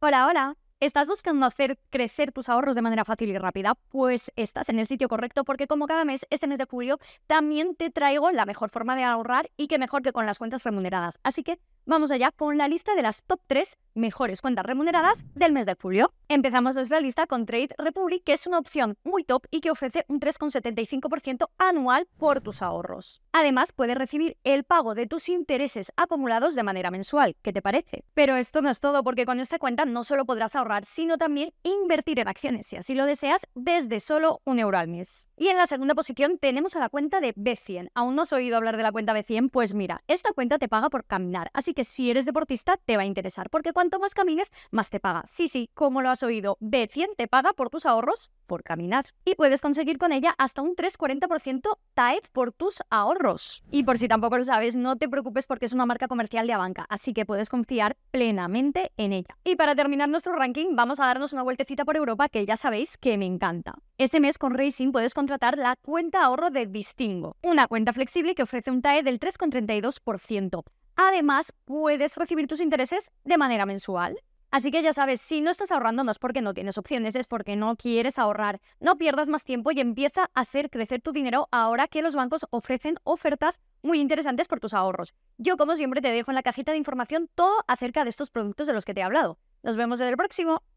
Hola, hola. ¿Estás buscando hacer crecer tus ahorros de manera fácil y rápida? Pues estás en el sitio correcto porque como cada mes, este mes de julio, también te traigo la mejor forma de ahorrar y que mejor que con las cuentas remuneradas. Así que Vamos allá con la lista de las top 3 mejores cuentas remuneradas del mes de julio. Empezamos nuestra lista con Trade Republic, que es una opción muy top y que ofrece un 3,75% anual por tus ahorros. Además, puedes recibir el pago de tus intereses acumulados de manera mensual. ¿Qué te parece? Pero esto no es todo, porque con esta cuenta no solo podrás ahorrar, sino también invertir en acciones, si así lo deseas, desde solo un euro al mes. Y en la segunda posición tenemos a la cuenta de B100. ¿Aún no has oído hablar de la cuenta B100? Pues mira, esta cuenta te paga por caminar, así que si eres deportista te va a interesar, porque cuanto más camines, más te paga. Sí, sí, como lo has oído, B100 te paga por tus ahorros por caminar. Y puedes conseguir con ella hasta un 3,40% TAE por tus ahorros. Y por si tampoco lo sabes, no te preocupes porque es una marca comercial de Abanca, así que puedes confiar plenamente en ella. Y para terminar nuestro ranking, vamos a darnos una vueltecita por Europa que ya sabéis que me encanta. Este mes con Racing puedes contratar la cuenta ahorro de Distingo, una cuenta flexible que ofrece un TAE del 3,32%. Además, puedes recibir tus intereses de manera mensual. Así que ya sabes, si no estás ahorrando no es porque no tienes opciones, es porque no quieres ahorrar. No pierdas más tiempo y empieza a hacer crecer tu dinero ahora que los bancos ofrecen ofertas muy interesantes por tus ahorros. Yo como siempre te dejo en la cajita de información todo acerca de estos productos de los que te he hablado. Nos vemos en el próximo.